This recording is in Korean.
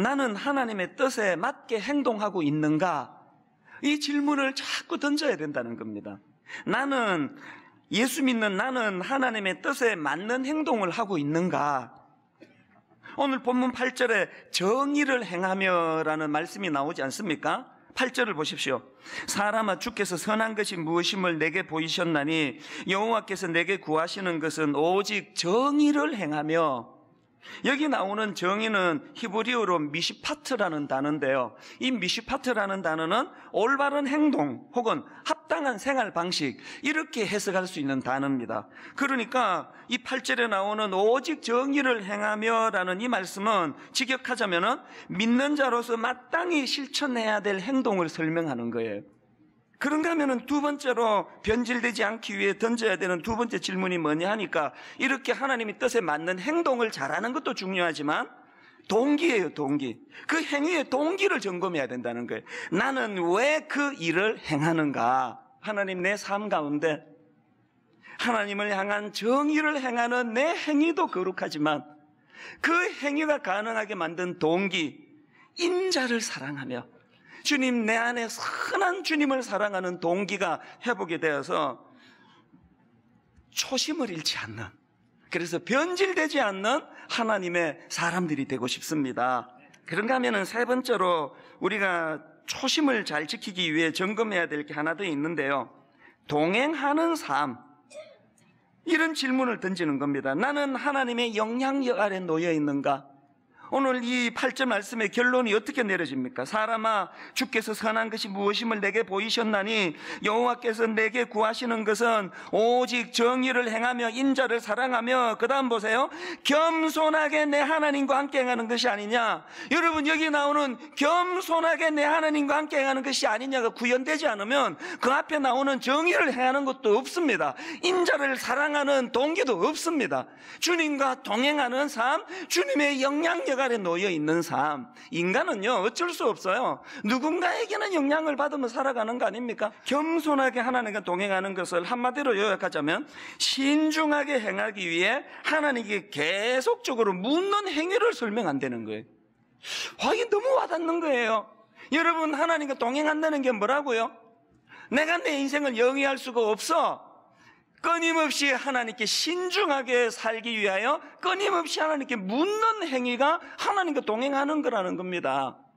나는 하나님의 뜻에 맞게 행동하고 있는가? 이 질문을 자꾸 던져야 된다는 겁니다. 나는 예수 믿는 나는 하나님의 뜻에 맞는 행동을 하고 있는가? 오늘 본문 8절에 정의를 행하며라는 말씀이 나오지 않습니까? 8절을 보십시오. 사람아 주께서 선한 것이 무엇임을 내게 보이셨나니 여호와께서 내게 구하시는 것은 오직 정의를 행하며 여기 나오는 정의는 히브리어로 미시파트라는 단어인데요. 이 미시파트라는 단어는 올바른 행동 혹은 합당한 생활 방식 이렇게 해석할 수 있는 단어입니다. 그러니까 이 8절에 나오는 오직 정의를 행하며라는 이 말씀은 직역하자면은 믿는 자로서 마땅히 실천해야 될 행동을 설명하는 거예요. 그런가 하면은 두 번째로 변질되지 않기 위해 던져야 되는 두 번째 질문이 뭐냐 하니까 이렇게 하나님의 뜻에 맞는 행동을 잘하는 것도 중요하지만 동기예요, 동기. 그 행위의 동기를 점검해야 된다는 거예요. 나는 왜 그 일을 행하는가? 하나님 내 삶 가운데 하나님을 향한 정의를 행하는 내 행위도 거룩하지만 그 행위가 가능하게 만든 동기, 인자를 사랑하며 주님 내 안에 선한 주님을 사랑하는 동기가 회복이 되어서 초심을 잃지 않는 그래서 변질되지 않는 하나님의 사람들이 되고 싶습니다. 그런가 하면세 번째로 우리가 초심을 잘 지키기 위해 점검해야 될 게 하나 더 있는데요. 동행하는 삶. 이런 질문을 던지는 겁니다. 나는 하나님의 영향력 아래 놓여 있는가? 오늘 이 8절 말씀의 결론이 어떻게 내려집니까? 사람아 주께서 선한 것이 무엇임을 내게 보이셨나니 여호와께서 내게 구하시는 것은 오직 정의를 행하며 인자를 사랑하며 그다음 보세요. 겸손하게 내 하나님과 함께 행하는 것이 아니냐. 여러분 여기 나오는 겸손하게 내 하나님과 함께 행하는 것이 아니냐가 구현되지 않으면 그 앞에 나오는 정의를 행하는 것도 없습니다. 인자를 사랑하는 동기도 없습니다. 주님과 동행하는 삶, 주님의 영향력 권력 아래 놓여 있는 삶. 인간은요, 어쩔 수 없어요. 누군가에게는 영향을 받으면 살아가는 거 아닙니까? 겸손하게 하나님과 동행하는 것을 한마디로 요약하자면, 신중하게 행하기 위해 하나님께 계속적으로 묻는 행위를 설명한다는 거예요. 와, 이게 너무 와닿는 거예요. 여러분, 하나님과 동행한다는 게 뭐라고요? 내가 내 인생을 영위할 수가 없어. 끊임없이 하나님께 신중하게 살기 위하여 끊임없이 하나님께 묻는 행위가 하나님과 동행하는 거라는 겁니다.